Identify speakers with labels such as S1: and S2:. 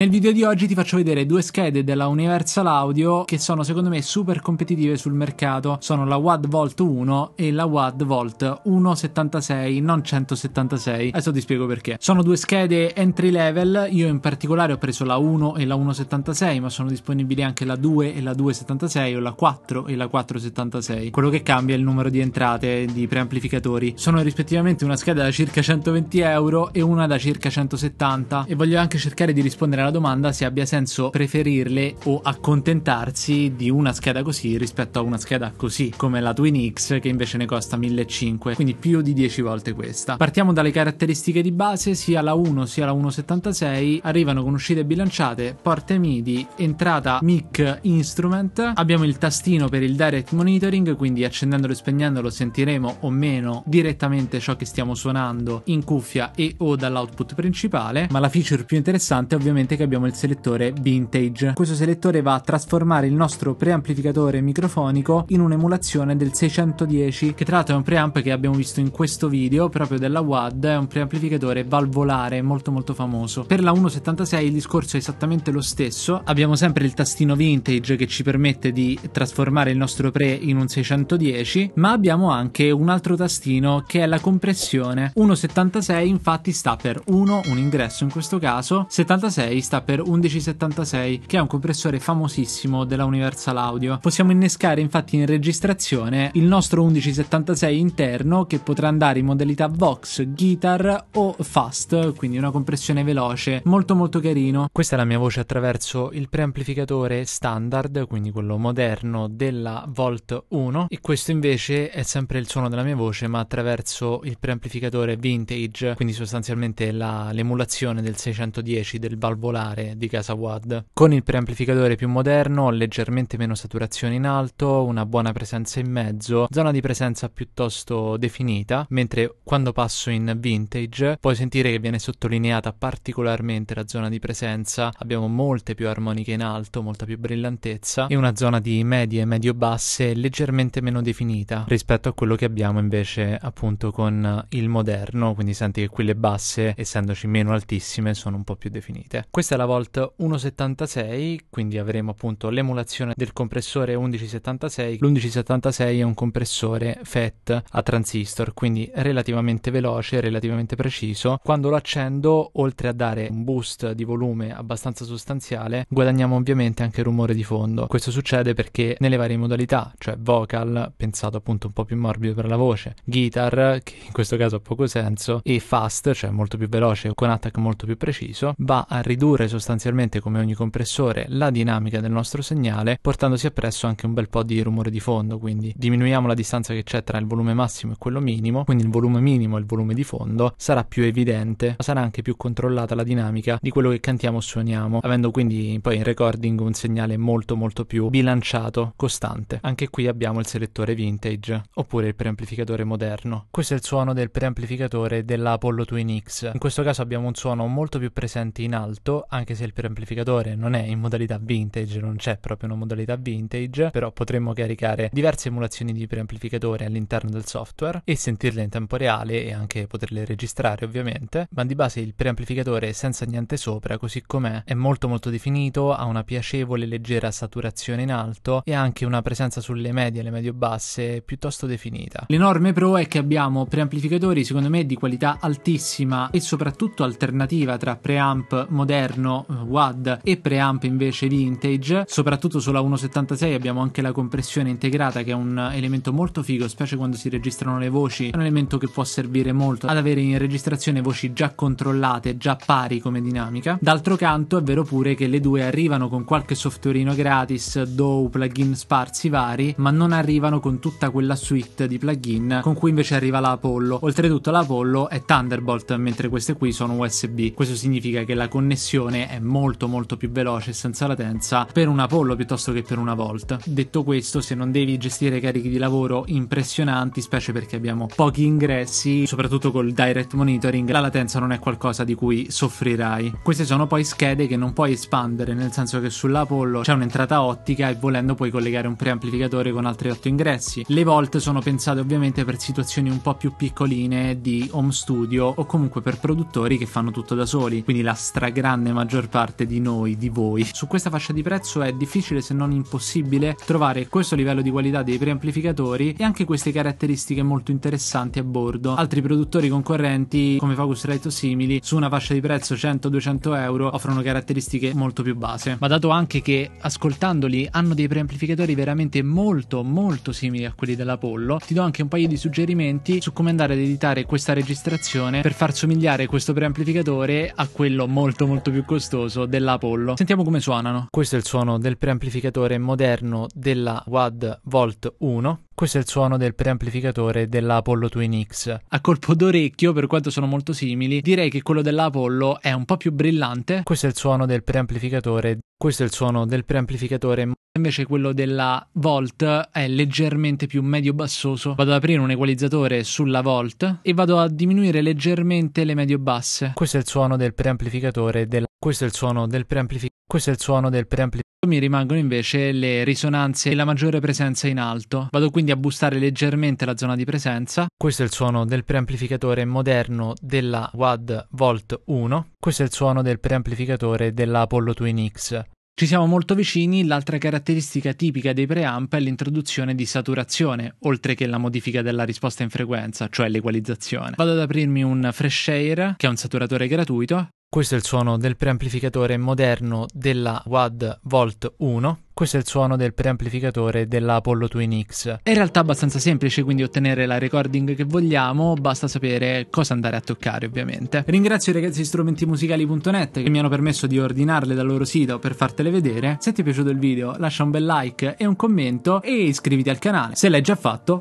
S1: Nel video di oggi ti faccio vedere due schede della Universal Audio che sono secondo me super competitive sul mercato. Sono la WAD Volt 1 e la WAD Volt 176, non 176. Adesso ti spiego perché. Sono due schede entry level, io in particolare ho preso la 1 e la 176, ma sono disponibili anche la 2 e la 276 o la 4 e la 476. Quello che cambia è il numero di entrate di preamplificatori. Sono rispettivamente una scheda da circa 120 euro e una da circa 170 e voglio anche cercare di rispondere alla la domanda se abbia senso preferirle o accontentarsi di una scheda così rispetto a una scheda così, come la Twin X che invece ne costa 1500, quindi più di 10 volte questa. Partiamo dalle caratteristiche di base, sia la 1 sia la 1.76 arrivano con uscite bilanciate, porte MIDI, entrata mic instrument, abbiamo il tastino per il direct monitoring, quindi accendendolo e spegnendolo sentiremo o meno direttamente ciò che stiamo suonando in cuffia e o dall'output principale, ma la feature più interessante è ovviamente che abbiamo il selettore Vintage. Questo selettore va a trasformare il nostro preamplificatore microfonico in un'emulazione del 610, che tra l'altro è un preamp che abbiamo visto in questo video proprio della WAD, è un preamplificatore valvolare molto molto famoso. Per la 176 il discorso è esattamente lo stesso, abbiamo sempre il tastino Vintage che ci permette di trasformare il nostro pre in un 610, ma abbiamo anche un altro tastino che è la compressione. 176 infatti sta per 1, un ingresso in questo caso, 76 sta per 1176, che è un compressore famosissimo della Universal Audio. Possiamo innescare infatti in registrazione il nostro 1176 interno che potrà andare in modalità Vox, Guitar o Fast, quindi una compressione veloce, molto molto carino. Questa è la mia voce attraverso il preamplificatore standard, quindi quello moderno della Volt 1 e questo invece è sempre il suono della mia voce ma attraverso il preamplificatore vintage, quindi sostanzialmente la, l'emulazione del 610 del valvolare particolare di casa WAD, con il preamplificatore più moderno, leggermente meno saturazione in alto, una buona presenza in mezzo, zona di presenza piuttosto definita, mentre quando passo in vintage puoi sentire che viene sottolineata particolarmente la zona di presenza, abbiamo molte più armoniche in alto, molta più brillantezza e una zona di medie e medio-basse leggermente meno definita rispetto a quello che abbiamo invece appunto con il moderno, quindi senti che quelle basse essendoci meno altissime sono un po' più definite. Questa questa è la Volt 176, quindi avremo appunto l'emulazione del compressore 1176. L'1176 è un compressore FET a transistor, quindi relativamente veloce, relativamente preciso. Quando lo accendo, oltre a dare un boost di volume abbastanza sostanziale, guadagniamo ovviamente anche rumore di fondo. Questo succede perché nelle varie modalità, cioè vocal, pensato appunto un po' più morbido per la voce, guitar, che in questo caso ha poco senso, e fast, cioè molto più veloce, con attack molto più preciso, va a ridurre ridurre sostanzialmente come ogni compressore la dinamica del nostro segnale portandosi appresso anche un bel po' di rumore di fondo, quindi diminuiamo la distanza che c'è tra il volume massimo e quello minimo, quindi il volume minimo e il volume di fondo sarà più evidente, ma sarà anche più controllata la dinamica di quello che cantiamo o suoniamo, avendo quindi poi in recording un segnale molto molto più bilanciato, costante. Anche qui abbiamo il selettore vintage oppure il preamplificatore moderno. Questo è il suono del preamplificatore dell'Apollo Twin X. In questo caso abbiamo un suono molto più presente in alto anche se il preamplificatore non è in modalità vintage, non c'è proprio una modalità vintage, però potremmo caricare diverse emulazioni di preamplificatore all'interno del software e sentirle in tempo reale e anche poterle registrare ovviamente, ma di base il preamplificatore senza niente sopra, così com'è, è molto molto definito, ha una piacevole leggera saturazione in alto e anche una presenza sulle medie e le medio basse piuttosto definita. L'enorme pro è che abbiamo preamplificatori secondo me di qualità altissima e soprattutto alternativa tra preamp moderni interno eh, WAD e preamp invece vintage, soprattutto sulla 1.76 abbiamo anche la compressione integrata che è un elemento molto figo, specie quando si registrano le voci, è un elemento che può servire molto ad avere in registrazione voci già controllate, già pari come dinamica. D'altro canto è vero pure che le due arrivano con qualche softwareino gratis, DOW, plugin sparsi vari, ma non arrivano con tutta quella suite di plugin con cui invece arriva la Apollo. Oltretutto l'Apollo è Thunderbolt, mentre queste qui sono USB. Questo significa che la connessione risoluzione è molto molto più veloce e senza latenza per un Apollo piuttosto che per una Volt. Detto questo, se non devi gestire carichi di lavoro impressionanti, specie perché abbiamo pochi ingressi, soprattutto col direct monitoring, la latenza non è qualcosa di cui soffrirai. Queste sono poi schede che non puoi espandere, nel senso che sull'Apollo c'è un'entrata ottica e volendo puoi collegare un preamplificatore con altri 8 ingressi. Le Volt sono pensate ovviamente per situazioni un po' più piccoline di home studio o comunque per produttori che fanno tutto da soli, quindi la stragrande nella maggior parte di noi, di voi. Su questa fascia di prezzo è difficile se non impossibile trovare questo livello di qualità dei preamplificatori e anche queste caratteristiche molto interessanti a bordo. Altri produttori concorrenti come Focus Rite o simili su una fascia di prezzo 100-200 euro offrono caratteristiche molto più base. Ma dato anche che ascoltandoli hanno dei preamplificatori veramente molto molto simili a quelli dell'Apollo, ti do anche un paio di suggerimenti su come andare ad editare questa registrazione per far somigliare questo preamplificatore a quello molto molto più più costoso dell'Apollo. Sentiamo come suonano. Questo è il suono del preamplificatore moderno della WAD Volt 1. Questo è il suono del preamplificatore dell'Apollo Twin X. A colpo d'orecchio, per quanto sono molto simili, direi che quello dell'Apollo è un po' più brillante. Questo è il suono del preamplificatore. Questo è il suono del preamplificatore Invece quello della Volt è leggermente più medio-bassoso. Vado ad aprire un equalizzatore sulla Volt e vado a diminuire leggermente le medio-basse. Questo è il suono del preamplificatore della... Questo è il suono del preamplificatore. Questo è il suono del preamplificatore. Mi rimangono invece le risonanze e la maggiore presenza in alto. Vado quindi a bustare leggermente la zona di presenza. Questo è il suono del preamplificatore moderno della WAD Volt 1. Questo è il suono del preamplificatore dell'Apollo Twin X. Ci siamo molto vicini, l'altra caratteristica tipica dei preamp è l'introduzione di saturazione, oltre che la modifica della risposta in frequenza, cioè l'equalizzazione. Vado ad aprirmi un Fresh Air, che è un saturatore gratuito, questo è il suono del preamplificatore moderno della WAD Volt 1. Questo è il suono del preamplificatore dell'Apollo Twin X. È in realtà abbastanza semplice, quindi ottenere la recording che vogliamo, basta sapere cosa andare a toccare, ovviamente. Ringrazio i ragazzi di strumentimusicali.net che mi hanno permesso di ordinarle dal loro sito per fartele vedere. Se ti è piaciuto il video, lascia un bel like e un commento e iscriviti al canale. Se l'hai già fatto,